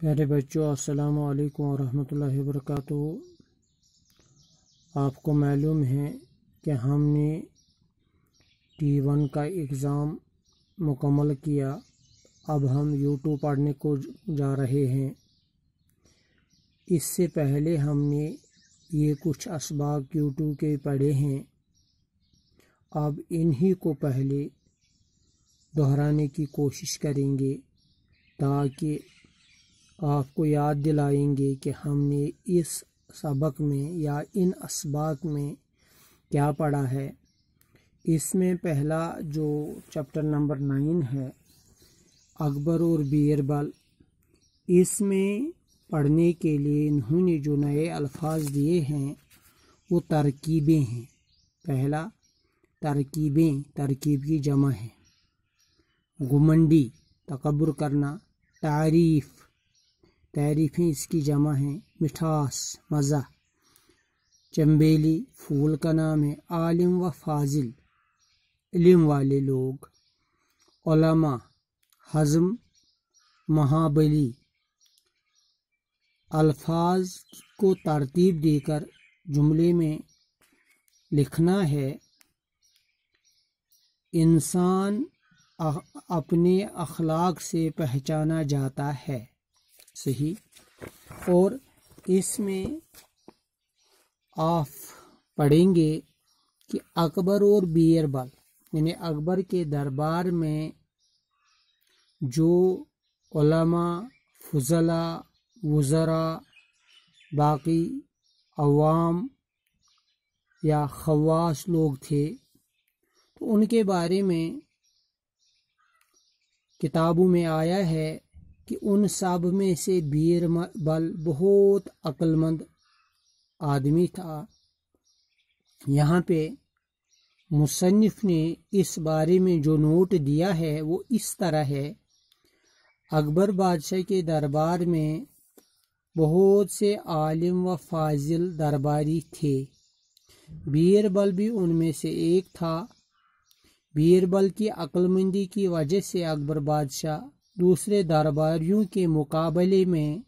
प्यारे बच्चों अस्सलाम वालेकुम रहमतुल्लाहि व बरकातहू आपको मालूम है कि हमने टी वन का एग्ज़ाम मुकम्मल किया अब हम यू टू पढ़ने को जा रहे हैं इससे पहले हमने ये कुछ इसबाक यू टू के पढ़े हैं अब इन्हीं को पहले दोहराने की कोशिश करेंगे ताकि आपको याद दिलाएंगे कि हमने इस सबक में या इन इसबाक में क्या पढ़ा है इसमें पहला जो चैप्टर नंबर नाइन है अकबर और बीरबल इसमें पढ़ने के लिए इन्होंने जो नए अल्फाज दिए हैं वो तरकीबें हैं पहला तरकीबें तरकीब की जमा है गुमंडी तकबर करना तारीफ़ तारीफ़ें इसकी जमा हैं मिठास मज़ा चम्बेली फूल का नाम है आलिम व फाजिल इलम वाले लोग ओलमा हज़म महाबली अल्फाज को तरतीब देकर जुमले में लिखना है इंसान अपने अखलाक से पहचाना जाता है सही और इसमें आप पढ़ेंगे कि अकबर और बीरबल यानी अकबर के दरबार में जो उलमा फजला वज़रा बाकी अवाम या खवास लोग थे तो उनके बारे में किताबों में आया है कि उन सब में से बीरबल बहुत अक्लमंद आदमी था यहाँ पे मुसनफ़ ने इस बारे में जो नोट दिया है वो इस तरह है अकबर बादशाह के दरबार में बहुत से आलिम व फाजिल दरबारी थे बीरबल भी उनमें से एक था बीरबल की अक्लमंदी की वजह से अकबर बादशाह दूसरे दरबारियों के मुकाबले में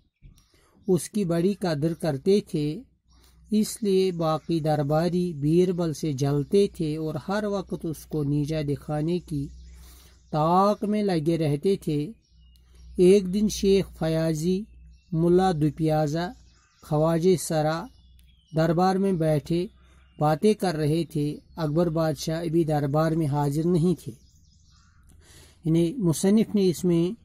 उसकी बड़ी कदर करते थे इसलिए बाकी दरबारी बीरबल से जलते थे और हर वक्त उसको नीचा दिखाने की ताक में लगे रहते थे एक दिन शेख फयाजी मुला दुपियाजा खवाज सरा दरबार में बैठे बातें कर रहे थे अकबर बादशाह अभी दरबार में हाजिर नहीं थे यानी मुसनफ़ ने इसमें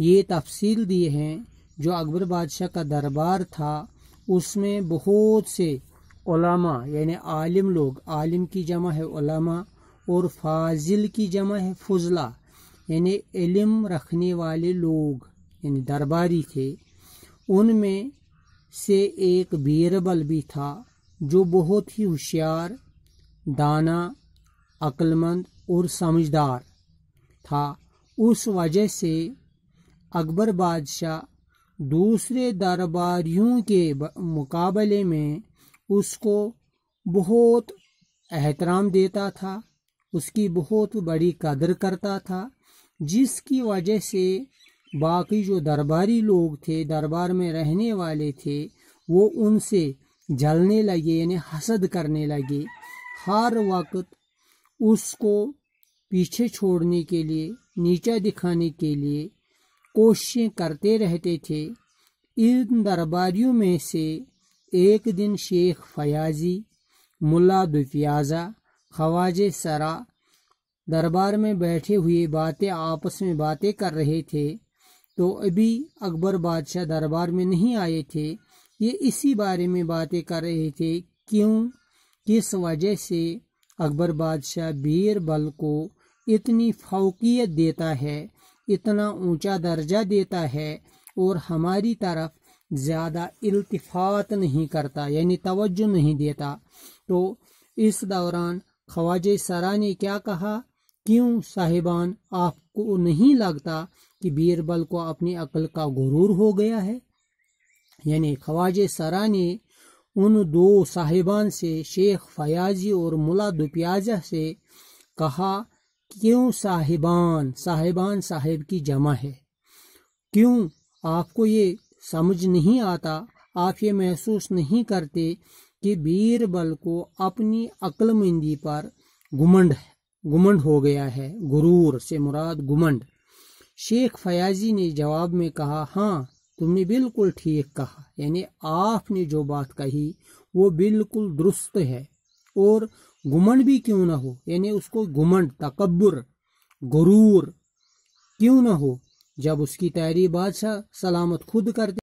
ये तफसील दिए हैं जो अकबर बादशाह का दरबार था उसमें बहुत से ओलामा आलिम लोग आलिम की जमा है ओलामा और फाजिल की जमा है फजला यानि इलम रखने वाले लोग यानी दरबारी थे उनमें से एक बीरबल भी था जो बहुत ही होशियार दाना अक्लमंद और समझदार था उस वजह से अकबर बादशाह दूसरे दरबारियों के मुकाबले में उसको बहुत एहतराम देता था उसकी बहुत बड़ी कदर करता था जिसकी वजह से बाकी जो दरबारी लोग थे दरबार में रहने वाले थे वो उनसे जलने लगे यानी हसद करने लगे हर वक्त उसको पीछे छोड़ने के लिए नीचा दिखाने के लिए कोशिशें करते रहते थे इन दरबारियों में से एक दिन शेख फयाजी मुल्ला दुफियाज़ा खवाज सरा दरबार में बैठे हुए बातें आपस में बातें कर रहे थे तो अभी अकबर बादशाह दरबार में नहीं आए थे ये इसी बारे में बातें कर रहे थे क्यों किस वजह से अकबर बादशाह बीरबल को इतनी फौकियत देता है इतना ऊंचा दर्जा देता है और हमारी तरफ ज़्यादा इल्तफात नहीं करता यानी तवज्जो नहीं देता तो इस दौरान ख्वाज सरा ने क्या कहा क्यों साहिबान आपको नहीं लगता कि बीरबल को अपनी अकल का गुरूर हो गया है यानी ख्वाज सरा ने उन दो साहिबान से शेख फयाजी और मुला दुपियाजा से कहा क्यों साहिबान साहिबान साहेब की जमा है क्यों आपको ये समझ नहीं आता आप ये महसूस नहीं करते कि बीरबल को अपनी अक्लमंदी पर घुमंड घुमंड हो गया है गुरूर से मुराद घुमंड शेख फयाजी ने जवाब में कहा हाँ तुमने बिल्कुल ठीक कहा यानी आपने जो बात कही वो बिल्कुल दुरुस्त है और घुमंड भी क्यों ना हो यानी उसको घुमंड तकबर गुरूर क्यों ना हो जब उसकी तैयारी बादशाह सलामत खुद करते